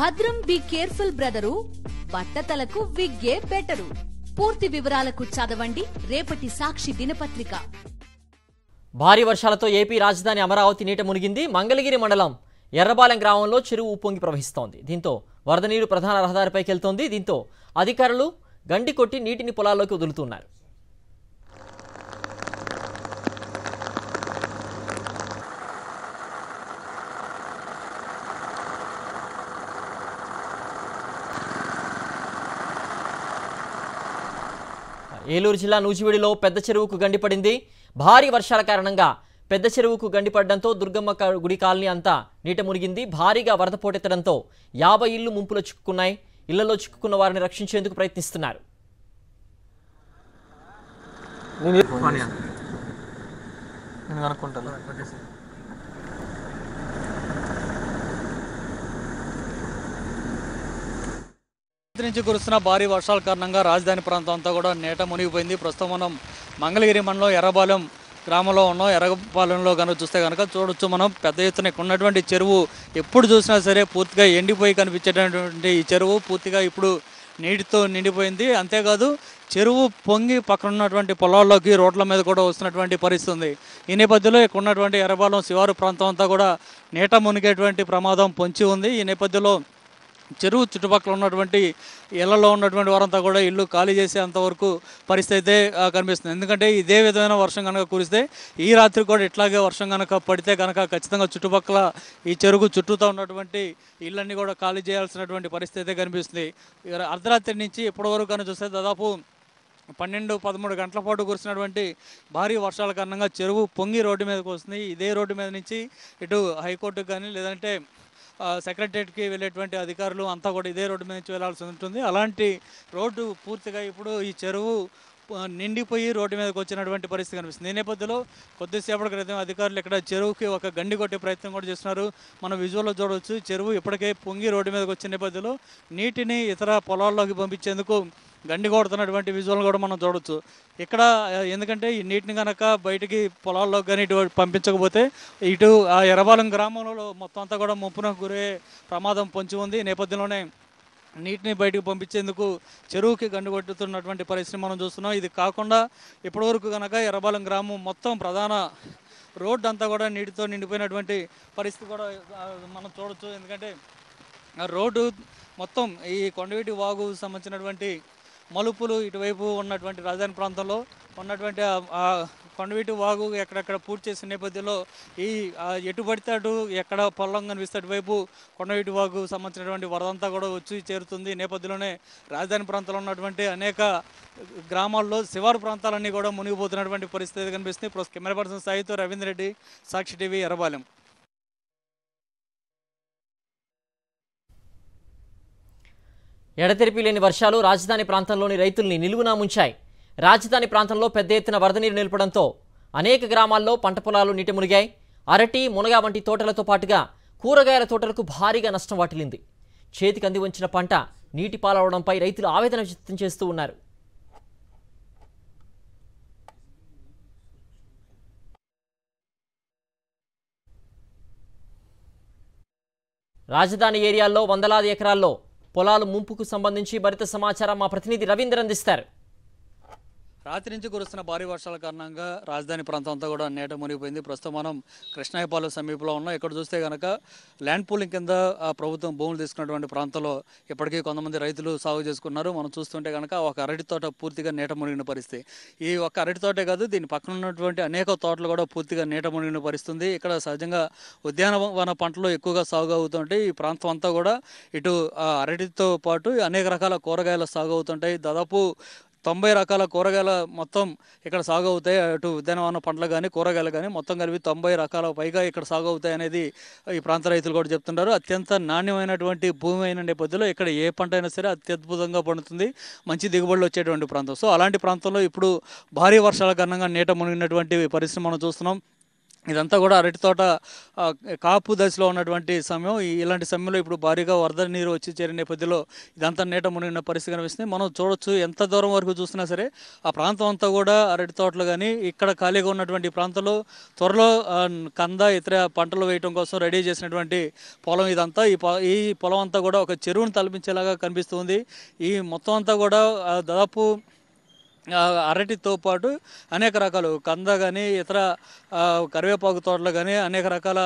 భద్రం be careful brother బట్టతలకు విగ్గే better పూర్తి వివరాలకు చదవండి రేపటి సాక్షి దినపత్రిక భారీ వర్షాలతో ఏపీ రాజధాని అమరావతి నీట మునిగింది మంగళగిరి మండలం ఎర్రబాలెం గ్రామంలో చెరువు ఉప్పొంగి ప్రవహిస్తోంది దీంతో వరద నీరు ప్రధాన రహదారిపైకి వెళ్తోంది దీంతో అధికారులు గండి కొట్టి నీటిని పొలాల్లోకి వదులుతున్నారు ఏలూరు జిల్లా నూజివీడిలో పెద్ద చెరువుకు గండిపడింది భారీ వర్షాల కారణంగా పెద్ద చెరువుకు గండిపడడంతో దుర్గమ్మ గుడి కాలనీ అంతా నీట మునిగింది భారీగా వరద పోటెత్తడంతో యాభై ఇళ్లు ముంపులో చిక్కుకున్నాయి ఇళ్లలో చిక్కుకున్న వారిని రక్షించేందుకు ప్రయత్నిస్తున్నారు నేను నుంచి కురుస్తున్న భారీ వర్షాల కారణంగా రాజధాని ప్రాంతం అంతా కూడా నేట మునిగిపోయింది ప్రస్తుతం మనం మంగళగిరి మండలం ఎర్రబాలెం గ్రామంలో ఉన్నాం ఎర్రపాలెంలో కనుక చూస్తే కనుక చూడొచ్చు మనం పెద్ద ఎత్తున ఉన్నటువంటి చెరువు ఎప్పుడు చూసినా సరే పూర్తిగా ఎండిపోయి కనిపించేటటువంటి ఈ చెరువు పూర్తిగా ఇప్పుడు నీటితో నిండిపోయింది అంతేకాదు చెరువు పొంగి పక్కన ఉన్నటువంటి పొలాల్లోకి రోడ్ల మీద కూడా వస్తున్నటువంటి పరిస్థితి ఉంది ఈ నేపథ్యంలో ఇక్కడ ఉన్నటువంటి ఎర్రబాలెం శివారు ప్రాంతం అంతా కూడా నీట మునిగేటువంటి ప్రమాదం పొంచి ఉంది ఈ నేపథ్యంలో చెరువు చుట్టుపక్కల ఉన్నటువంటి ఇళ్లలో ఉన్నటువంటి వారంతా కూడా ఇల్లు ఖాళీ అంతవరకు పరిస్థితి అయితే కనిపిస్తుంది ఎందుకంటే ఇదే విధమైన వర్షం కనుక కురిస్తే ఈ రాత్రి కూడా ఇట్లాగే వర్షం కనుక పడితే కనుక ఖచ్చితంగా చుట్టుపక్కల ఈ చెరువు చుట్టూతో ఉన్నటువంటి ఇళ్ళన్నీ కూడా ఖాళీ చేయాల్సినటువంటి పరిస్థితి అయితే కనిపిస్తుంది అర్ధరాత్రి నుంచి ఇప్పటివరకు కనుక చూస్తే దాదాపు పన్నెండు పదమూడు గంటల పాటు కురిసినటువంటి భారీ వర్షాల కారణంగా చెరువు పొంగి రోడ్డు మీదకి వస్తుంది ఇదే రోడ్డు మీద నుంచి ఇటు హైకోర్టుకు కానీ లేదంటే సెక్రటరియట్కి వెళ్ళేటువంటి అధికారులు అంతా కూడా ఇదే రోడ్డు మీద నుంచి వెళ్ళాల్సి ఉంటుంది అలాంటి రోడ్డు పూర్తిగా ఇప్పుడు ఈ చెరువు నిండిపోయి రోడ్డు మీదకి వచ్చినటువంటి పరిస్థితి కనిపిస్తుంది ఈ నేపథ్యంలో కొద్దిసేపటి క్రితం అధికారులు ఇక్కడ చెరువుకి ఒక గండి కొట్టే ప్రయత్నం కూడా చేస్తున్నారు మనం విజువల్లో చూడవచ్చు చెరువు ఇప్పటికే పొంగి రోడ్డు మీదకి వచ్చిన నేపథ్యంలో నీటిని ఇతర పొలాల్లోకి పంపించేందుకు గండి కొడుతున్నటువంటి విజువల్ కూడా మనం చూడవచ్చు ఇక్కడ ఎందుకంటే ఈ నీటిని కనుక బయటికి పొలాల్లోకి కానీ ఇటు పంపించకపోతే ఇటు ఆ ఎరబాలం గ్రామంలో మొత్తం అంతా కూడా ముప్పున గురే ప్రమాదం పొంచి ఉంది నేపథ్యంలోనే నీటిని బయటకు పంపించేందుకు చెరువుకి గండు కొట్టుతున్నటువంటి పరిస్థితి మనం చూస్తున్నాం ఇది కాకుండా ఇప్పటివరకు కనుక ఎర్రబాలెం గ్రామం మొత్తం ప్రధాన రోడ్డు అంతా కూడా నీటితో నిండిపోయినటువంటి పరిస్థితి కూడా మనం చూడవచ్చు ఎందుకంటే రోడ్డు మొత్తం ఈ కొండవీటి వాగు సంబంధించినటువంటి మలుపులు ఇటువైపు ఉన్నటువంటి రాజధాని ప్రాంతంలో ఉన్నటువంటి కొండవీటి వాగు ఎక్కడెక్కడ పూర్తి చేసిన నేపథ్యంలో ఈ ఎటు పడితే అటు ఎక్కడ పొలం కనిపిస్తే అటువైపు కొండవీటి వాగు సంబంధించినటువంటి వరదంతా కూడా వచ్చి చేరుతుంది నేపథ్యంలోనే రాజధాని ప్రాంతంలో ఉన్నటువంటి అనేక గ్రామాల్లో శివారు ప్రాంతాలన్నీ కూడా మునిగిపోతున్నటువంటి పరిస్థితి కనిపిస్తుంది కెమెరా పర్సన్ సాయితో రవీంద్ర రెడ్డి సాక్షి టీవీ ఎరబాలెం ఎడతెరిపి లేని వర్షాలు రాజధాని ప్రాంతంలోని రైతుల్ని నిలువునా ముంచాయి రాజధాని ప్రాంతంలో పెద్ద ఎత్తున వరద నీరు నిలపడంతో అనేక గ్రామాల్లో పంట పొలాలు నీటి మునిగాయి అరటి మునగ వంటి తోటలతో పాటుగా కూరగాయల తోటలకు భారీగా నష్టం వాటిల్లింది చేతికి అంది ఉంచిన పంట నీటి పాలవడంపై రైతులు ఆవేదన వ్యక్తం చేస్తూ ఉన్నారు రాజధాని ఏరియాల్లో వందలాది ఎకరాల్లో పొలాలు ముంపుకు సంబంధించి భరిత సమాచారం మా ప్రతినిధి రవీందర్ అందిస్తారు రాత్రి నుంచి కురుస్తున్న భారీ వర్షాల కారణంగా రాజధాని ప్రాంతం అంతా కూడా నేట మునిగిపోయింది ప్రస్తుతం మనం కృష్ణాయపాలెం సమీపంలో ఉన్నాం ఇక్కడ చూస్తే కనుక ల్యాండ్ పూలింగ్ కింద ప్రభుత్వం భూములు తీసుకున్నటువంటి ప్రాంతంలో ఇప్పటికీ కొంతమంది రైతులు సాగు చేసుకున్నారు మనం చూస్తుంటే కనుక ఒక అరటి తోట పూర్తిగా నీట మునిగిన పరిస్థితి ఈ ఒక్క అరటి తోటే కాదు దీని పక్కన ఉన్నటువంటి అనేక తోటలు కూడా పూర్తిగా నీట మునిగిన పరిస్థితుంది ఇక్కడ సహజంగా ఉద్యానవన పంటలు ఎక్కువగా సాగు అవుతుంటాయి ఈ ప్రాంతం అంతా కూడా ఇటు అరటితో పాటు అనేక రకాల కూరగాయలు సాగు అవుతుంటాయి దాదాపు తొంభై రకాల కూరగాయల మొత్తం ఇక్కడ సాగు అవుతాయి అటు ఉద్యానవన పంటలు కానీ కూరగాయలు కానీ మొత్తం కలిపి తొంభై రకాల పైగా ఇక్కడ సాగు అవుతాయి అనేది ఈ ప్రాంత రైతులు కూడా చెప్తుంటారు అత్యంత నాణ్యమైనటువంటి భూమి అయిన నేపథ్యంలో ఇక్కడ ఏ పంట అయినా సరే అత్యద్భుతంగా పండుతుంది మంచి దిగుబడులు వచ్చేటువంటి ప్రాంతం సో అలాంటి ప్రాంతంలో ఇప్పుడు భారీ వర్షాల కారణంగా నీట మునిగినటువంటి పరిస్థితి మనం చూస్తున్నాం ఇదంతా కూడా అరటి తోట కాపు దశలో ఉన్నటువంటి సమయం ఇలాంటి సమయంలో ఇప్పుడు భారీగా వరద నీరు వచ్చి చేరిన నేపథ్యంలో ఇదంతా నీట మునిగిన పరిస్థితి కనిపిస్తుంది మనం చూడొచ్చు ఎంత దూరం వరకు చూసినా సరే ఆ ప్రాంతం అంతా కూడా అరటి తోటలు కానీ ఇక్కడ ఖాళీగా ఉన్నటువంటి ప్రాంతంలో త్వరలో కంద ఇతర పంటలు వేయటం కోసం రెడీ చేసినటువంటి పొలం ఇదంతా ఈ ఈ పొలం అంతా కూడా ఒక చెరువును తలపించేలాగా కనిపిస్తుంది ఈ మొత్తం అంతా కూడా దాదాపు అరటితో పాటు అనేక రకాలు కంద కానీ ఇతర కరివేపాకు తోటలు కానీ అనేక రకాల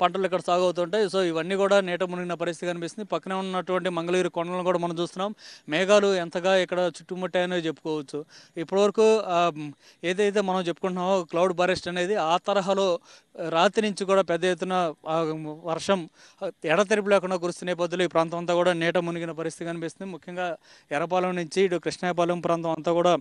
పంటలు ఇక్కడ సాగు అవుతుంటాయి సో ఇవన్నీ కూడా నీట మునిగిన పరిస్థితి కనిపిస్తుంది పక్కనే ఉన్నటువంటి మంగళగిరి కొండలను కూడా మనం చూస్తున్నాం మేఘాలు ఎంతగా ఇక్కడ చుట్టుముట్టాయని చెప్పుకోవచ్చు ఇప్పటివరకు ఏదైతే మనం చెప్పుకుంటున్నామో క్లౌడ్ బరెస్ట్ అనేది ఆ తరహాలో రాత్రి నుంచి కూడా పెద్ద ఎత్తున వర్షం ఎడతెరిపి లేకుండా కురుస్తున్న నేపథ్యంలో ఈ ప్రాంతం అంతా కూడా నీట మునిగిన పరిస్థితి కనిపిస్తుంది ముఖ్యంగా ఎర్రపాలెం నుంచి ఇటు కృష్ణాపాలెం ప్రాంతం అంతా కూడా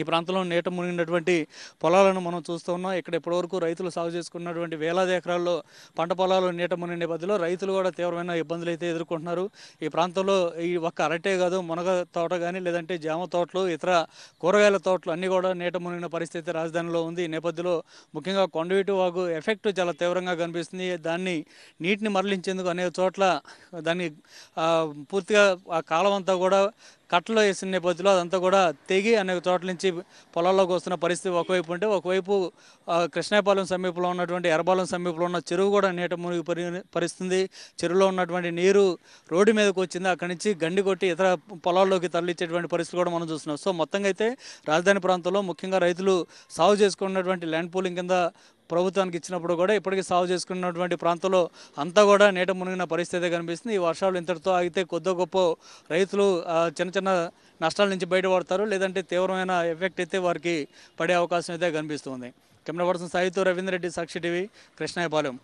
ఈ ప్రాంతంలో నేట మునిగినటువంటి పొలాలను మనం చూస్తూ ఉన్నాం ఇక్కడ ఇప్పటివరకు రైతులు సాగు చేసుకున్నటువంటి వేలాది ఎకరాల్లో పంట పొలాలు నీట మునిగిన నేపథ్యంలో రైతులు కూడా తీవ్రమైన ఇబ్బందులు అయితే ఎదుర్కొంటున్నారు ఈ ప్రాంతంలో ఈ ఒక్క అరటే కాదు మునగ తోట కానీ లేదంటే జామ తోటలు ఇతర కూరగాయల తోటలు అన్నీ కూడా నీట మునిగిన పరిస్థితి రాజధానిలో ఉంది ఈ నేపథ్యంలో ముఖ్యంగా కొండవీటి వాగు ఎఫెక్ట్ చాలా తీవ్రంగా కనిపిస్తుంది దాన్ని నీటిని మరలించేందుకు అనేక చోట్ల దాన్ని పూర్తిగా ఆ కాలం అంతా కూడా కట్టలో వేసిన నేపథ్యంలో అదంతా కూడా తెగి అనేక చోట్ల నుంచి పొలాల్లోకి వస్తున్న పరిస్థితి ఒకవైపు ఉంటే ఒకవైపు కృష్ణాపాలెం సమీపంలో ఉన్నటువంటి ఎర్రబాలెం సమీపంలో ఉన్న చెరువు కూడా నీట మునిగి పరిస్తుంది చెరువులో ఉన్నటువంటి నీరు రోడ్డు మీదకి వచ్చింది అక్కడి నుంచి గండి కొట్టి ఇతర పొలాల్లోకి తరలిచ్చేటువంటి పరిస్థితి కూడా మనం చూస్తున్నాం సో మొత్తంగా అయితే రాజధాని ప్రాంతంలో ముఖ్యంగా రైతులు సాగు చేసుకున్నటువంటి ల్యాండ్ పూలింగ్ కింద ప్రభుత్వానికి ఇచ్చినప్పుడు కూడా ఇప్పటికీ సాగు చేసుకున్నటువంటి ప్రాంతంలో అంతా కూడా నీట మునిగిన పరిస్థితి కనిపిస్తుంది ఈ వర్షాలు ఇంతటితో ఆగితే కొద్ది గొప్ప రైతులు చిన్న చిన్న నష్టాల నుంచి బయటపడతారు లేదంటే తీవ్రమైన ఎఫెక్ట్ అయితే వారికి పడే అవకాశం అయితే కనిపిస్తుంది కెమెరా పర్సన్ సాయితో రవీంద్ర రెడ్డి సాక్షి టీవీ కృష్ణాయపాలెం